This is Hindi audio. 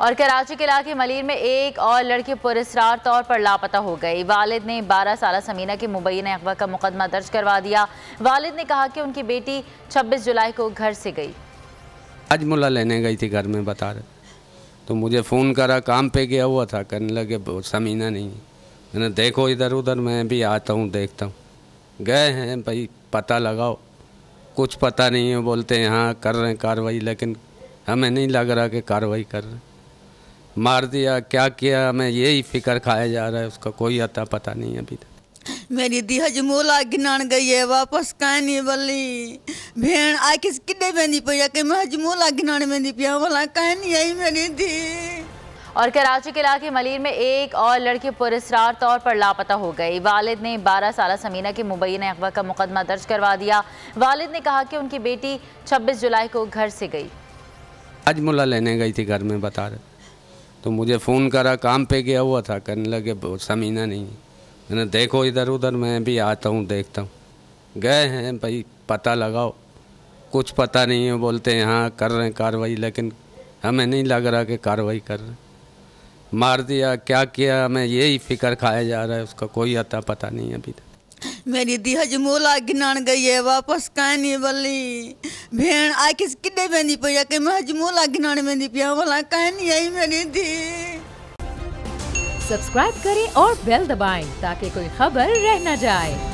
और कराची के इलाके मलिर में एक और लड़की पुरस्कार तौर पर लापता हो गई वालिद ने 12 साल समीना के मुबैन अखबा का मुकदमा दर्ज करवा दिया वालिद ने कहा कि उनकी बेटी 26 जुलाई को घर से गई आज मुला लेने गई थी घर में बता रहे तो मुझे फ़ोन करा काम पे गया हुआ था करने लगे समीना नहीं मैंने देखो इधर उधर मैं भी आता हूँ देखता हूँ गए हैं भाई पता लगाओ कुछ पता नहीं है बोलते हैं हाँ कर रहे हैं कार्रवाई लेकिन हमें नहीं लग रहा कि कार्रवाई कर रहे हैं मार दिया क्या किया हमें यही फिक्र खाया जा रहा है उसका कोई अता पता नहीं अभी तक मेरी दी हजमोला गिनान गई है वापस कहनी बोली भेण आ किस किडे वेंदी पई है कि मैं हजमोला गिनान वेंदी पिया वाला कहनी आई मेरी दी और कराची के इलाके मलिर में एक और लड़की पुरस्कार तौर पर लापता हो गई वालिद ने 12 साल समीना के मुबैन अगवा का मुकदमा दर्ज करवा दिया वालिद ने कहा कि उनकी बेटी 26 जुलाई को घर से गई हजमोला लेने गई थी घर में बता रहे तो मुझे फ़ोन करा काम पे गया हुआ था करने लगे समीना नहीं मैंने देखो इधर उधर मैं भी आता हूँ देखता हूँ गए हैं भाई पता लगाओ कुछ पता नहीं है बोलते हैं हाँ कर रहे हैं कार्रवाई लेकिन हमें नहीं लग रहा कि कार्रवाई कर रहे मार दिया क्या किया हमें यही फिक्र खाया जा रहा है उसका कोई अता पता नहीं अभी तक मेरी दी हजमूला गिनान गई है वापस कहनी बली भेण आखिस किडे वेंदी पई है कि मैं हजमोला गिनान वेंदी पिया वाला कहनी आई मेरी दी सब्सक्राइब करें और बेल दबाएं ताकि कोई खबर रह न जाए